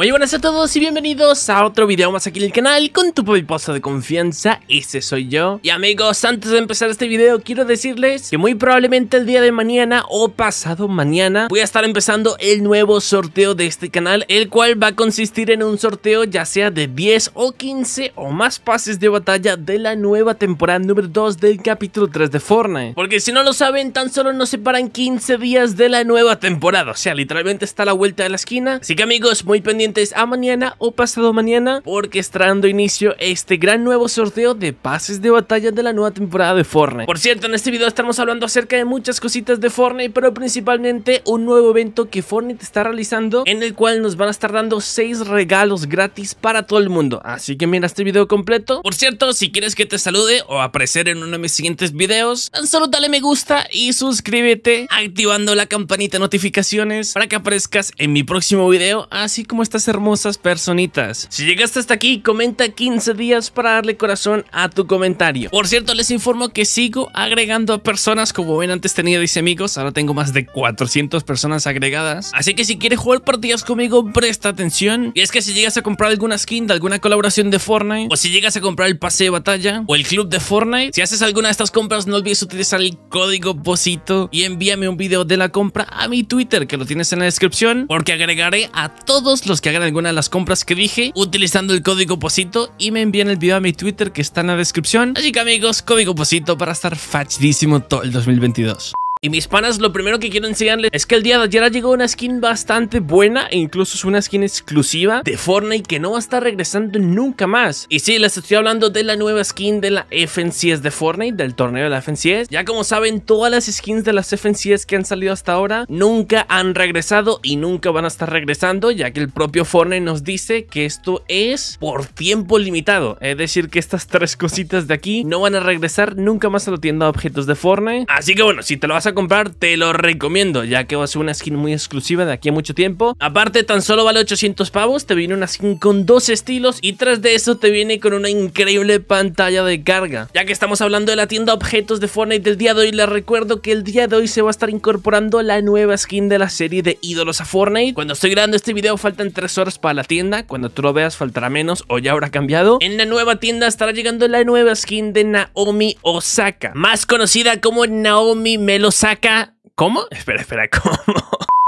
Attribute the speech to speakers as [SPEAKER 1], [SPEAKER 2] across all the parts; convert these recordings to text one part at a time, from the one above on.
[SPEAKER 1] Muy buenas a todos y bienvenidos a otro video más aquí en el canal con tu papiposo de confianza, ese soy yo. Y amigos, antes de empezar este video quiero decirles que muy probablemente el día de mañana o pasado mañana voy a estar empezando el nuevo sorteo de este canal, el cual va a consistir en un sorteo ya sea de 10 o 15 o más pases de batalla de la nueva temporada número 2 del capítulo 3 de Fortnite. Porque si no lo saben, tan solo nos separan 15 días de la nueva temporada, o sea, literalmente está a la vuelta de la esquina. Así que amigos, muy pendientes a mañana o pasado mañana porque estará dando inicio este gran nuevo sorteo de pases de batalla de la nueva temporada de Fortnite. Por cierto, en este video estamos hablando acerca de muchas cositas de Fortnite, pero principalmente un nuevo evento que Fortnite está realizando en el cual nos van a estar dando 6 regalos gratis para todo el mundo. Así que mira este video completo. Por cierto, si quieres que te salude o aparecer en uno de mis siguientes videos, tan solo dale me gusta y suscríbete activando la campanita de notificaciones para que aparezcas en mi próximo video, así como estas hermosas personitas. Si llegaste hasta aquí, comenta 15 días para darle corazón a tu comentario. Por cierto, les informo que sigo agregando a personas, como ven antes tenía 10 amigos, ahora tengo más de 400 personas agregadas. Así que si quieres jugar partidas conmigo, presta atención. Y es que si llegas a comprar alguna skin de alguna colaboración de Fortnite, o si llegas a comprar el pase de batalla, o el club de Fortnite, si haces alguna de estas compras, no olvides utilizar el código BOSITO y envíame un video de la compra a mi Twitter, que lo tienes en la descripción, porque agregaré a todos los que hagan alguna de las compras que dije utilizando el código POSITO y me envíen el video a mi Twitter que está en la descripción. Así que amigos, código POSITO para estar fachidísimo todo el 2022. Y mis panas, lo primero que quiero enseñarles es que el día de ayer ha llegado una skin bastante buena e incluso es una skin exclusiva de Fortnite que no va a estar regresando nunca más. Y sí, les estoy hablando de la nueva skin de la FNCS de Fortnite, del torneo de la FNCS. Ya como saben, todas las skins de las FNCS que han salido hasta ahora nunca han regresado y nunca van a estar regresando, ya que el propio Fortnite nos dice que esto es por tiempo limitado. Es decir, que estas tres cositas de aquí no van a regresar nunca más a la tienda de objetos de Fortnite. Así que bueno, si te lo vas a a comprar, te lo recomiendo, ya que va a ser una skin muy exclusiva de aquí a mucho tiempo. Aparte, tan solo vale 800 pavos, te viene una skin con dos estilos y tras de eso te viene con una increíble pantalla de carga. Ya que estamos hablando de la tienda objetos de Fortnite del día de hoy, les recuerdo que el día de hoy se va a estar incorporando la nueva skin de la serie de ídolos a Fortnite. Cuando estoy grabando este video faltan 3 horas para la tienda, cuando tú lo veas faltará menos o ya habrá cambiado. En la nueva tienda estará llegando la nueva skin de Naomi Osaka, más conocida como Naomi Melos saca. ¿Cómo? Espera, espera, ¿cómo?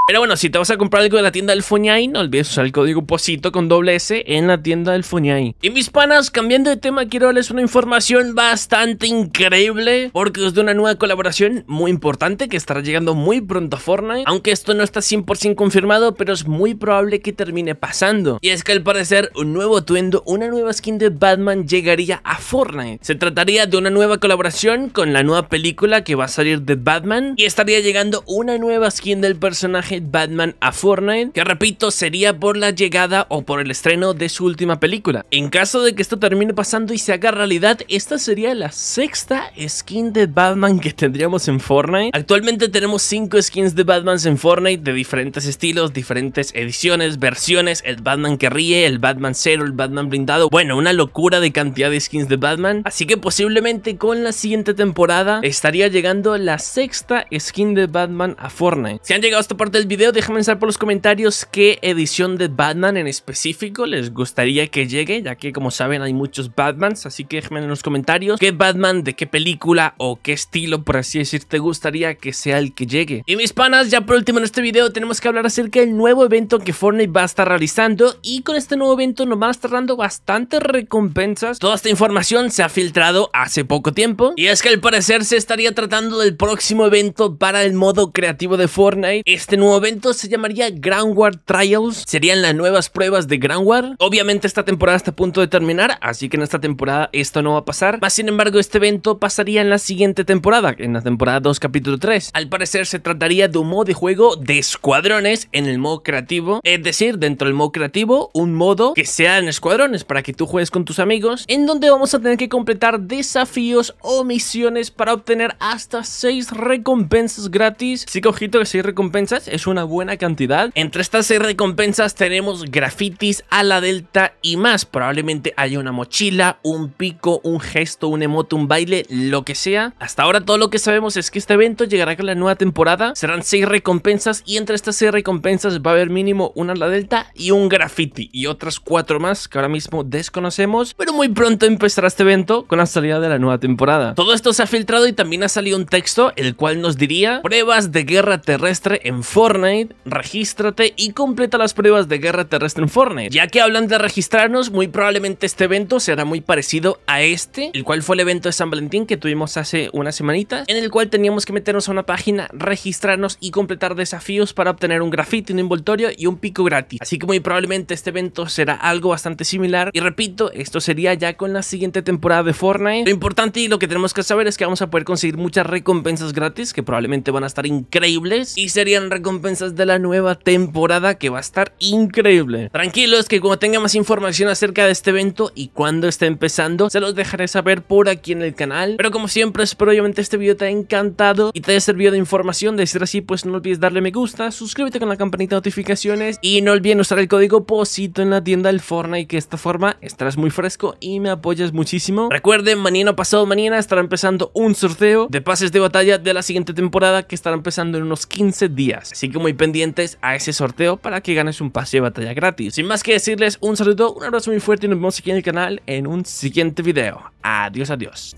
[SPEAKER 1] Pero bueno, si te vas a comprar algo de la tienda del Foñay, no olvides usar el código POSITO con doble S en la tienda del Foñay. Y mis panas, cambiando de tema, quiero darles una información bastante increíble porque es de una nueva colaboración muy importante que estará llegando muy pronto a Fortnite. Aunque esto no está 100% confirmado, pero es muy probable que termine pasando. Y es que al parecer, un nuevo atuendo, una nueva skin de Batman llegaría a Fortnite. Se trataría de una nueva colaboración con la nueva película que va a salir de Batman y estaría llegando una nueva skin del personaje Batman a Fortnite, que repito, sería por la llegada o por el estreno de su última película. En caso de que esto termine pasando y se haga realidad, esta sería la sexta skin de Batman que tendríamos en Fortnite. Actualmente tenemos 5 skins de Batman en Fortnite de diferentes estilos, diferentes ediciones, versiones, el Batman que ríe, el Batman cero, el Batman blindado, bueno, una locura de cantidad de skins de Batman, así que posiblemente con la siguiente temporada estaría llegando la sexta skin de Batman a Fortnite. Si han llegado hasta esta parte el video, déjenme saber por los comentarios qué edición de Batman en específico les gustaría que llegue, ya que como saben hay muchos Batmans, así que déjenme en los comentarios qué Batman, de qué película o qué estilo, por así decir, te gustaría que sea el que llegue. Y mis panas, ya por último en este video tenemos que hablar acerca del nuevo evento que Fortnite va a estar realizando y con este nuevo evento nos van a estar dando bastantes recompensas. Toda esta información se ha filtrado hace poco tiempo y es que al parecer se estaría tratando del próximo evento para el modo creativo de Fortnite, este nuevo evento se llamaría Ground War Trials, serían las nuevas pruebas de Ground War. Obviamente esta temporada está a punto de terminar, así que en esta temporada esto no va a pasar. Más sin embargo, este evento pasaría en la siguiente temporada, en la temporada 2 capítulo 3. Al parecer se trataría de un modo de juego de escuadrones en el modo creativo, es decir, dentro del modo creativo, un modo que sea en escuadrones para que tú juegues con tus amigos, en donde vamos a tener que completar desafíos o misiones para obtener hasta 6 recompensas gratis. Sí, cojito que 6 recompensas es una buena cantidad. Entre estas seis recompensas tenemos grafitis ala delta y más. Probablemente haya una mochila, un pico, un gesto, un emote, un baile, lo que sea. Hasta ahora todo lo que sabemos es que este evento llegará con la nueva temporada. Serán seis recompensas y entre estas seis recompensas va a haber mínimo una ala delta y un graffiti. Y otras cuatro más que ahora mismo desconocemos. Pero muy pronto empezará este evento con la salida de la nueva temporada. Todo esto se ha filtrado y también ha salido un texto el cual nos diría pruebas de guerra terrestre en forma Fortnite, regístrate y completa las pruebas de guerra terrestre en Fortnite. Ya que hablan de registrarnos, muy probablemente este evento será muy parecido a este, el cual fue el evento de San Valentín que tuvimos hace una semanita, en el cual teníamos que meternos a una página, registrarnos y completar desafíos para obtener un grafiti, un envoltorio y un pico gratis. Así que muy probablemente este evento será algo bastante similar. Y repito, esto sería ya con la siguiente temporada de Fortnite. Lo importante y lo que tenemos que saber es que vamos a poder conseguir muchas recompensas gratis que probablemente van a estar increíbles y serían recompensas pensas de la nueva temporada que va a estar increíble. Tranquilos que cuando tenga más información acerca de este evento y cuando está empezando, se los dejaré saber por aquí en el canal. Pero como siempre, espero obviamente este video te haya encantado y te haya servido de información. De ser así, pues no olvides darle me gusta, suscríbete con la campanita de notificaciones y no olvides usar el código POSITO en la tienda del Fortnite, que de esta forma estarás muy fresco y me apoyas muchísimo. Recuerden, mañana pasado mañana estará empezando un sorteo de pases de batalla de la siguiente temporada que estará empezando en unos 15 días. Así muy pendientes a ese sorteo para que ganes un pase de batalla gratis. Sin más que decirles, un saludo, un abrazo muy fuerte y nos vemos aquí en el canal en un siguiente video. Adiós, adiós.